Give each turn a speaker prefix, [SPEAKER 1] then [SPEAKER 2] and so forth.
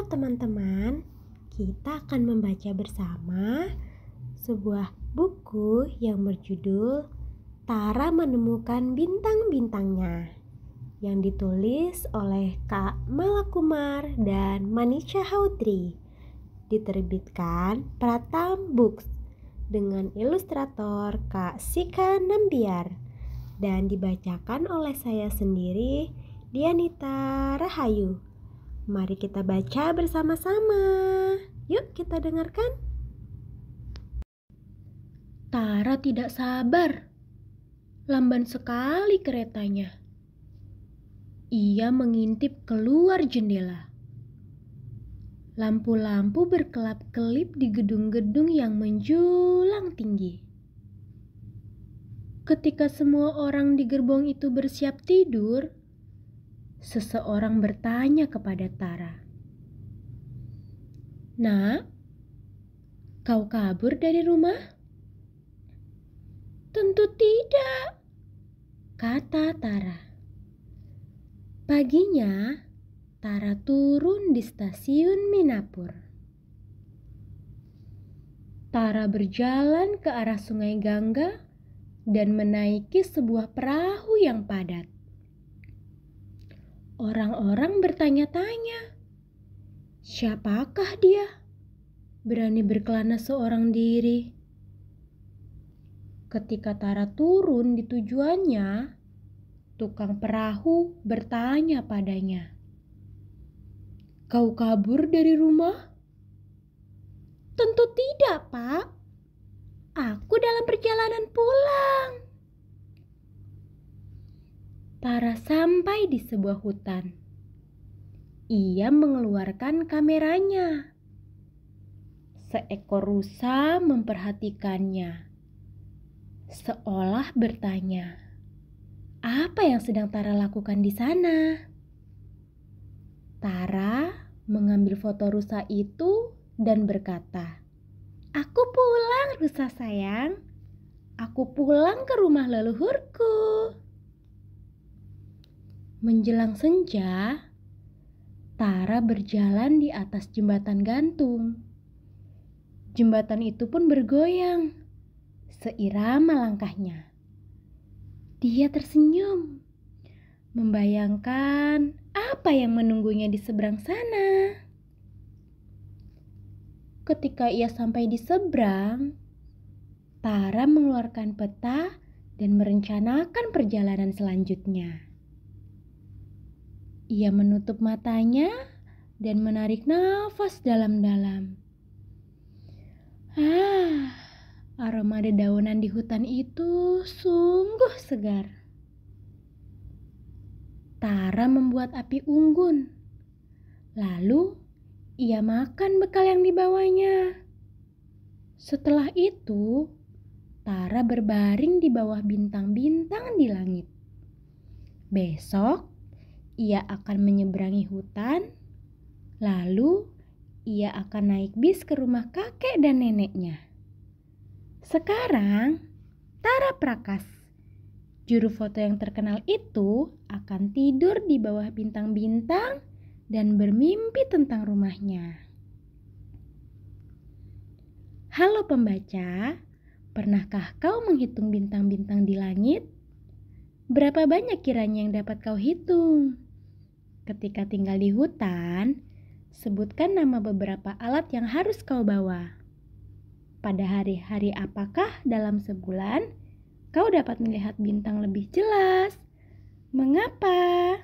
[SPEAKER 1] Halo teman-teman, kita akan membaca bersama sebuah buku yang berjudul Tara Menemukan Bintang-Bintangnya yang ditulis oleh Kak Malakumar dan Manisha Hautri diterbitkan Pratam Books dengan ilustrator Kak Sika Nambiar dan dibacakan oleh saya sendiri Dianita Rahayu. Mari kita baca bersama-sama. Yuk, kita dengarkan. Tara tidak sabar. Lamban sekali keretanya. Ia mengintip keluar jendela. Lampu-lampu berkelap-kelip di gedung-gedung yang menjulang tinggi. Ketika semua orang di gerbong itu bersiap tidur, seseorang bertanya kepada Tara, "Nak, kau kabur dari rumah?" "Tentu tidak," kata Tara. Paginya, Tara turun di stasiun Minapur. Tara berjalan ke arah Sungai Gangga dan menaiki sebuah perahu yang padat. Orang-orang bertanya-tanya, "Siapakah dia? Berani berkelana seorang diri?" Ketika Tara turun di tujuannya, tukang perahu bertanya padanya, "Kau kabur dari rumah?" "Tentu tidak, Pak. Aku dalam perjalanan pulang." Tara sampai di sebuah hutan. Ia mengeluarkan kameranya. Seekor rusa memperhatikannya, seolah bertanya, "Apa yang sedang Tara lakukan di sana?" Tara mengambil foto rusa itu dan berkata, "Aku pulang, rusa sayang. Aku pulang ke rumah leluhurku." Menjelang senja, Tara berjalan di atas jembatan gantung. Jembatan itu pun bergoyang seirama langkahnya. Dia tersenyum, membayangkan apa yang menunggunya di seberang sana. Ketika ia sampai di seberang, Tara mengeluarkan peta dan merencanakan perjalanan selanjutnya. Ia menutup matanya dan menarik nafas dalam-dalam. Ah, aroma dedaunan di hutan itu sungguh segar. Tara membuat api unggun. Lalu ia makan bekal yang dibawanya. Setelah itu, Tara berbaring di bawah bintang-bintang di langit. Besok, ia akan menyeberangi hutan, lalu ia akan naik bis ke rumah kakek dan neneknya. Sekarang, Tara Prakas, juru foto yang terkenal itu, akan tidur di bawah bintang-bintang dan bermimpi tentang rumahnya. Halo pembaca, pernahkah kau menghitung bintang-bintang di langit? Berapa banyak kiranya yang dapat kau hitung? Ketika tinggal di hutan, sebutkan nama beberapa alat yang harus kau bawa. Pada hari-hari apakah dalam sebulan kau dapat melihat bintang lebih jelas? Mengapa?